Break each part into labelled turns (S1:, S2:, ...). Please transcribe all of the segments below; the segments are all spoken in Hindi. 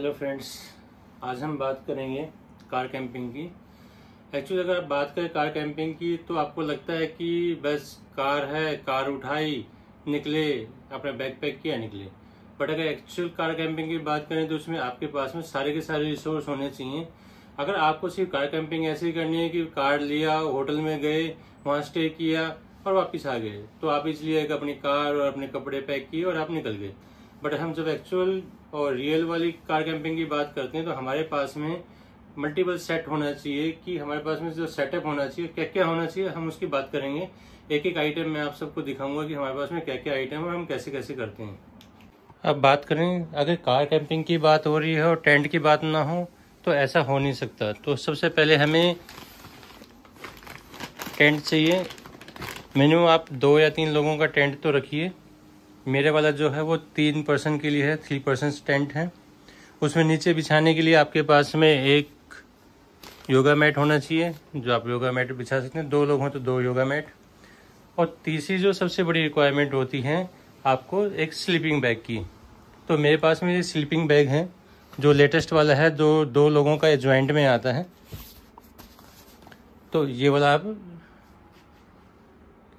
S1: हेलो फ्रेंड्स आज हम बात करेंगे कार कैंपिंग की एक्चुअली अगर आप बात करें कार कैंपिंग की तो आपको लगता है कि बस कार है कार उठाई निकले अपना बैग पैक किया निकले बट अगर एक्चुअल कार कैंपिंग की बात करें तो उसमें आपके पास में सारे के सारे रिसोर्स होने चाहिए अगर आपको सिर्फ कार कैंपिंग ऐसे ही करनी है कि कार लिया होटल में गए वहाँ स्टे किया और वापस आ गए तो आप इसलिए अपनी कार और अपने कपड़े पैक किए और आप निकल गए बट हम जब एक्चुअल और रियल वाली कार कैंपिंग की बात करते हैं तो हमारे पास में मल्टीपल सेट होना चाहिए कि हमारे पास में जो सेटअप होना चाहिए क्या क्या होना चाहिए हम उसकी बात करेंगे एक एक आइटम मैं आप सबको दिखाऊंगा कि हमारे पास में क्या क्या आइटम है हम कैसे कैसे करते हैं अब बात करें अगर कार कैंपिंग की बात हो रही है और टेंट की बात ना हो तो ऐसा हो नहीं सकता तो सबसे पहले हमें टेंट चाहिए मिनिमम आप दो या तीन लोगों का टेंट तो रखिए मेरे वाला जो है वो तीन पर्सन के लिए है थ्री पर्सन टेंट है उसमें नीचे बिछाने के लिए आपके पास में एक योगा मैट होना चाहिए जो आप योगा मैट बिछा सकते हैं दो लोग हों तो दो योगा मैट और तीसरी जो सबसे बड़ी रिक्वायरमेंट होती है आपको एक स्लीपिंग बैग की तो मेरे पास में ये स्लीपिंग बैग है जो लेटेस्ट वाला है दो दो लोगों का ज्वाइंट में आता है तो ये वाला आप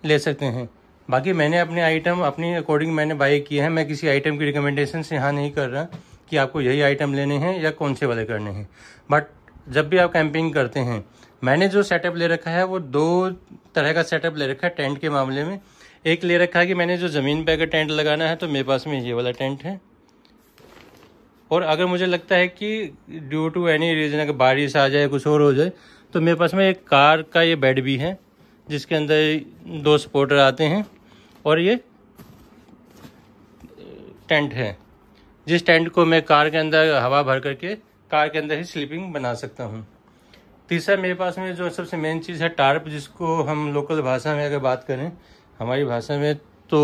S1: ले सकते हैं बाकी मैंने अपने आइटम अपने अकॉर्डिंग मैंने बाई किए हैं मैं किसी आइटम की रिकमेंडेशन से यहाँ नहीं कर रहा कि आपको यही आइटम लेने हैं या कौन से वाले करने हैं बट जब भी आप कैंपिंग करते हैं मैंने जो सेटअप ले रखा है वो दो तरह का सेटअप ले रखा है टेंट के मामले में एक ले रखा है कि मैंने जो ज़मीन पर अगर टेंट लगाना है तो मेरे पास में ये वाला टेंट है और अगर मुझे लगता है कि ड्यू टू एनी रीज़न अगर बारिश आ जाए कुछ और हो जाए तो मेरे पास में एक कार का ये बेड भी है जिसके अंदर दो सपोर्टर आते हैं और ये टेंट है जिस टेंट को मैं कार के अंदर हवा भर करके कार के अंदर ही स्लीपिंग बना सकता हूँ तीसरा मेरे पास में जो सबसे मेन चीज़ है टार्प जिसको हम लोकल भाषा में अगर बात करें हमारी भाषा में तो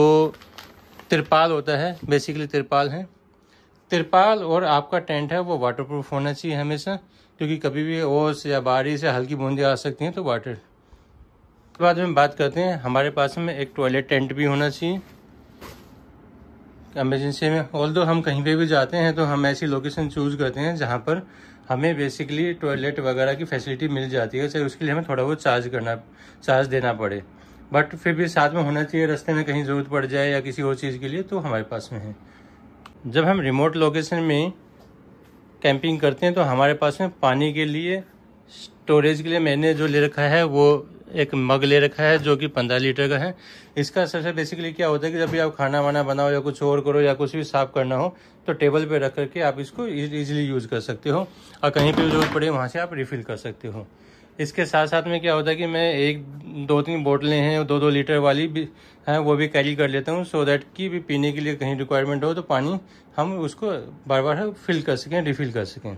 S1: तिरपाल होता है बेसिकली तिरपाल है तिरपाल और आपका टेंट है वो वाटरप्रूफ होना चाहिए हमेशा क्योंकि कभी भी ओस या बारिश या हल्की बूंदी आ सकती हैं तो वाटर उसके बाद में बात करते हैं हमारे पास में एक टॉयलेट टेंट भी होना चाहिए एमरजेंसी में ऑल दो हम कहीं पे भी जाते हैं तो हम ऐसी लोकेशन चूज करते हैं जहाँ पर हमें बेसिकली टॉयलेट वगैरह की फैसिलिटी मिल जाती है चाहे तो उसके लिए हमें थोड़ा बहुत चार्ज करना चार्ज देना पड़े बट फिर भी साथ में होना चाहिए रास्ते में कहीं ज़रूरत पड़ जाए या किसी और चीज़ के लिए तो हमारे पास में है जब हम रिमोट लोकेशन में कैंपिंग करते हैं तो हमारे पास में पानी के लिए स्टोरेज के लिए मैंने जो ले रखा है वो एक मग ले रखा है जो कि पंद्रह लीटर का है इसका सबसे बेसिकली क्या होता है कि जब भी आप खाना वाना बनाओ या कुछ और करो या कुछ भी साफ करना हो तो टेबल पे रख करके आप इसको इजीली यूज़ कर सकते हो और कहीं पे जरूरत पड़े वहाँ से आप रिफ़िल कर सकते हो इसके साथ साथ में क्या होता है कि मैं एक दो तीन बोतलें हैं दो दो लीटर वाली भी हैं वो भी कैरी कर लेता हूँ सो दैट कि भी पीने के लिए कहीं रिक्वायरमेंट हो तो पानी हम उसको बार बार फिल कर सकें रिफ़िल कर सकें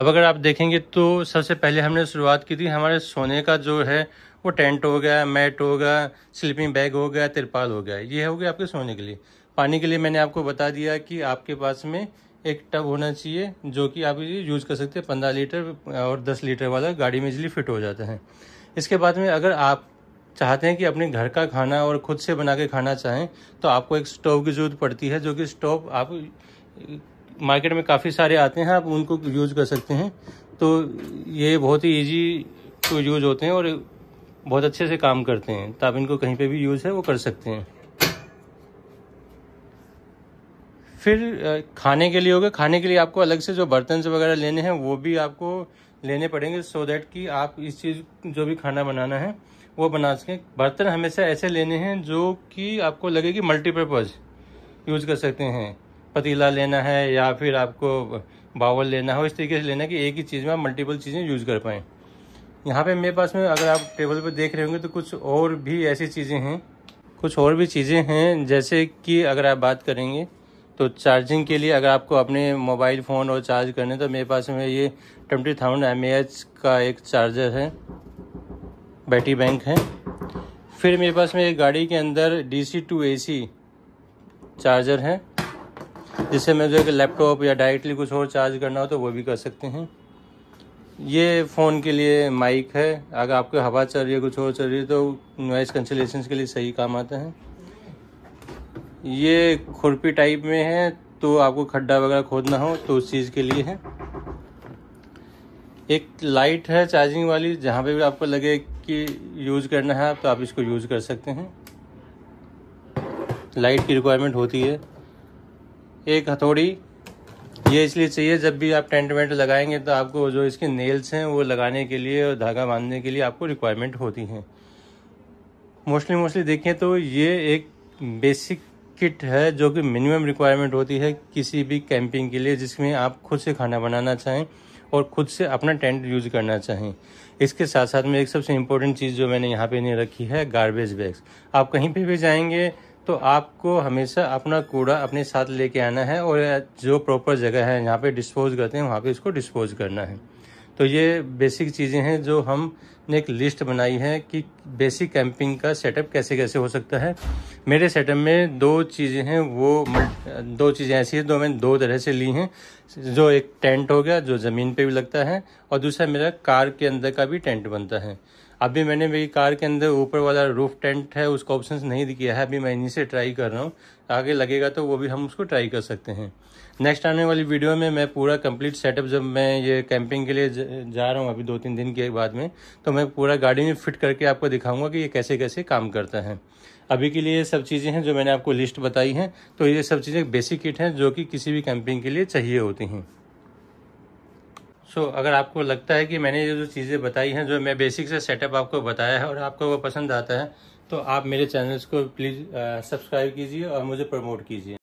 S1: अब अगर आप देखेंगे तो सबसे पहले हमने शुरुआत की थी हमारे सोने का जो है वो टेंट हो गया मैट हो गया स्लीपिंग बैग हो गया तिरपाल हो गया ये हो गया आपके सोने के लिए पानी के लिए मैंने आपको बता दिया कि आपके पास में एक टब होना चाहिए जो कि आप यूज़ कर सकते हैं पंद्रह लीटर और दस लीटर वाला गाड़ी में इजली फिट हो जाता है इसके बाद में अगर आप चाहते हैं कि अपने घर का खाना और खुद से बना के खाना चाहें तो आपको एक स्टोव की ज़रूरत पड़ती है जो कि स्टोव आप मार्केट में काफ़ी सारे आते हैं आप उनको यूज़ कर सकते हैं तो ये बहुत ही ईजी टू यूज़ होते हैं और बहुत अच्छे से काम करते हैं तो आप इनको कहीं पे भी यूज़ है वो कर सकते हैं फिर खाने के लिए होगा खाने के लिए आपको अलग से जो बर्तन वगैरह लेने हैं वो भी आपको लेने पड़ेंगे सो देट दैट कि आप इस चीज़ जो भी खाना बनाना है वो बना सकें बर्तन हमेशा ऐसे लेने हैं जो कि आपको लगे कि मल्टीपर्पज़ यूज़ कर सकते हैं पतीला लेना है या फिर आपको बावल लेना है इस तरीके से लेना कि एक ही चीज़ में आप मल्टीपल चीज़ें यूज़ कर पाएँ यहाँ पे मेरे पास में अगर आप टेबल पे देख रहे होंगे तो कुछ और भी ऐसी चीज़ें हैं कुछ और भी चीज़ें हैं जैसे कि अगर आप बात करेंगे तो चार्जिंग के लिए अगर आपको अपने मोबाइल फ़ोन और चार्ज करने तो मेरे पास में ये ट्वेंटी थाउजेंड एम का एक चार्जर है बैटरी बैंक है फिर मेरे पास में एक गाड़ी के अंदर डी सी टू ए सी चार्जर है जिससे मैं जो है कि लैपटॉप या डायरेक्टली कुछ और चार्ज करना हो तो वो भी कर सकते हैं ये फ़ोन के लिए माइक है अगर आपको हवा चल रही है कुछ और चल रही है तो नॉइस कंसलेशन के लिए सही काम आता है ये खुरपी टाइप में है तो आपको खड्डा वगैरह खोदना हो तो उस चीज़ के लिए है एक लाइट है चार्जिंग वाली जहाँ पे भी आपको लगे कि यूज़ करना है तो आप इसको यूज़ कर सकते हैं लाइट की रिक्वायरमेंट होती है एक हथौड़ी ये इसलिए चाहिए जब भी आप टेंट वेंट लगाएंगे तो आपको जो इसके नेल्स हैं वो लगाने के लिए और धागा बांधने के लिए आपको रिक्वायरमेंट होती हैं मोस्टली मोस्टली देखें तो ये एक बेसिक किट है जो कि मिनिमम रिक्वायरमेंट होती है किसी भी कैंपिंग के लिए जिसमें आप खुद से खाना बनाना चाहें और खुद से अपना टेंट यूज करना चाहें इसके साथ साथ में एक सबसे इम्पोर्टेंट चीज़ जो मैंने यहाँ पे नहीं रखी है गार्बेज बैग्स आप कहीं पे भी जाएंगे तो आपको हमेशा अपना कूड़ा अपने साथ लेके आना है और जो प्रॉपर जगह है जहाँ पे डिस्पोज करते हैं वहाँ पे इसको डिस्पोज करना है तो ये बेसिक चीज़ें हैं जो हमने एक लिस्ट बनाई है कि बेसिक कैंपिंग का सेटअप कैसे कैसे हो सकता है मेरे सेटअप में दो चीज़ें हैं वो दो चीज़ें ऐसी हैं जो मैंने दो तरह से ली हैं जो एक टेंट हो गया जो ज़मीन पे भी लगता है और दूसरा मेरा कार के अंदर का भी टेंट बनता है अभी मैंने मेरी कार के अंदर ऊपर वाला रूफ टेंट है उसका ऑप्शन नहीं किया है अभी मैं इन्हीं से ट्राई कर रहा हूँ आगे लगेगा तो वो भी हम उसको ट्राई कर सकते हैं नेक्स्ट आने वाली वीडियो में मैं पूरा कंप्लीट सेटअप जब मैं ये कैंपिंग के लिए जा रहा हूँ अभी दो तीन दिन के बाद में तो मैं पूरा गाड़ी में फिट करके आपको दिखाऊंगा कि ये कैसे कैसे काम करता है अभी के लिए ये सब चीज़ें हैं जो मैंने आपको लिस्ट बताई हैं तो ये सब चीज़ें बेसिक किट हैं जो कि किसी भी कैंपिंग के लिए चाहिए होती हैं सो so, अगर आपको लगता है कि मैंने ये जो चीज़ें बताई हैं जो मैं बेसिक से सेटअप आपको बताया है और आपको वो पसंद आता है तो आप मेरे चैनल्स को प्लीज़ सब्सक्राइब uh, कीजिए और मुझे प्रमोट कीजिए